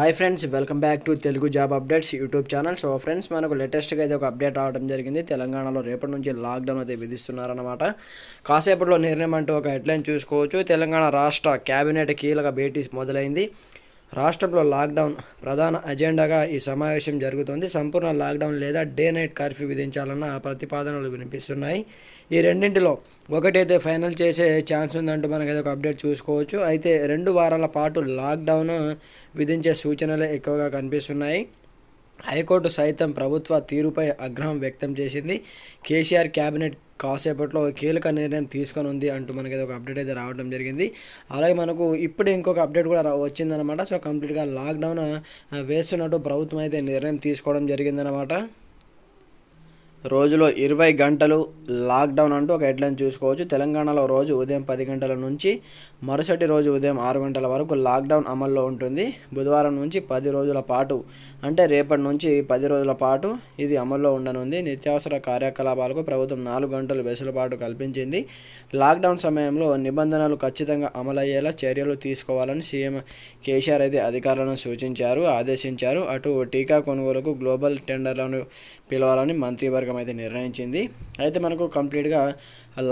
hi friends welcome back to Telugu job updates YouTube channel so friends మనకు లేటెస్ట్గా అయితే ఒక అప్డేట్ రావడం జరిగింది తెలంగాణలో రేపటి నుంచి లాక్డౌన్ అయితే విధిస్తున్నారన్నమాట కాసేపట్లో నిర్ణయం అంటూ ఒక హెడ్లైన్ చూసుకోవచ్చు తెలంగాణ రాష్ట్ర క్యాబినెట్ కీలక భేటీ మొదలైంది రాష్ట్రంలో లాక్డౌన్ ప్రధాన అజెండాగా ఈ సమావేశం జరుగుతోంది సంపూర్ణ లాక్డౌన్ లేదా డే నైట్ కర్ఫ్యూ విధించాలన్న ప్రతిపాదనలు వినిపిస్తున్నాయి ఈ రెండింటిలో ఒకటైతే ఫైనల్ చేసే ఛాన్స్ ఉందంటూ మనకి ఒక అప్డేట్ చూసుకోవచ్చు అయితే రెండు వారాల పాటు లాక్డౌన్ విధించే సూచనలే ఎక్కువగా కనిపిస్తున్నాయి హైకోర్టు సైతం ప్రభుత్వ తీరుపై ఆగ్రహం వ్యక్తం చేసింది కేసీఆర్ క్యాబినెట్ కాసేపట్లో కీలక నిర్ణయం తీసుకొని ఉంది అంటూ మనకి ఒక అప్డేట్ అయితే రావడం జరిగింది అలాగే మనకు ఇప్పుడు ఇంకొక అప్డేట్ కూడా వచ్చిందనమాట సో కంప్లీట్గా లాక్డౌన్ వేస్తున్నట్టు ప్రభుత్వం అయితే నిర్ణయం తీసుకోవడం జరిగిందనమాట రోజులో ఇరవై గంటలు లాక్డౌన్ అంటూ ఒక హెడ్లైన్ చూసుకోవచ్చు తెలంగాణలో రోజు ఉదయం పది గంటల నుంచి మరుసటి రోజు ఉదయం ఆరు గంటల వరకు లాక్డౌన్ అమల్లో ఉంటుంది బుధవారం నుంచి పది రోజుల పాటు అంటే రేపటి నుంచి పది రోజుల పాటు ఇది అమల్లో ఉండనుంది నిత్యావసర కార్యకలాపాలకు ప్రభుత్వం నాలుగు గంటలు వెసులుబాటు కల్పించింది లాక్డౌన్ సమయంలో నిబంధనలు ఖచ్చితంగా అమలయ్యేలా చర్యలు తీసుకోవాలని సీఎం కేసీఆర్ అయితే అధికారులను సూచించారు ఆదేశించారు అటు టీకా కొనుగోలుకు గ్లోబల్ టెండర్లను పిలవాలని మంత్రివర్గం మార్గం అయితే నిర్ణయించింది అయితే మనకు కంప్లీట్గా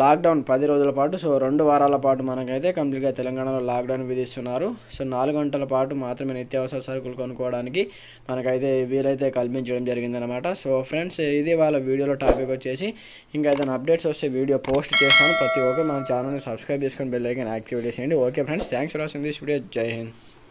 లాక్డౌన్ పది రోజుల పాటు సో రెండు వారాల పాటు మనకైతే కంప్లీట్గా తెలంగాణలో లాక్డౌన్ విధిస్తున్నారు సో నాలుగు గంటల పాటు మాత్రమే నిత్యావసర సరుకులు కొనుక్కోవడానికి మనకైతే వీలైతే కల్పించడం జరిగిందనమాట సో ఫ్రెండ్స్ ఇది వాళ్ళ వీడియోలో టాపిక్ వచ్చేసి ఇంకా ఏదైనా అప్డేట్స్ వస్తే వీడియో పోస్ట్ చేస్తాను ప్రతి ఒక్కరు మన ఛానల్ని సబ్స్క్రైబ్ చేసుకొని బెల్ యాక్టివేట్ చేసేయండి okay friends thanks for watching this video జై హింద్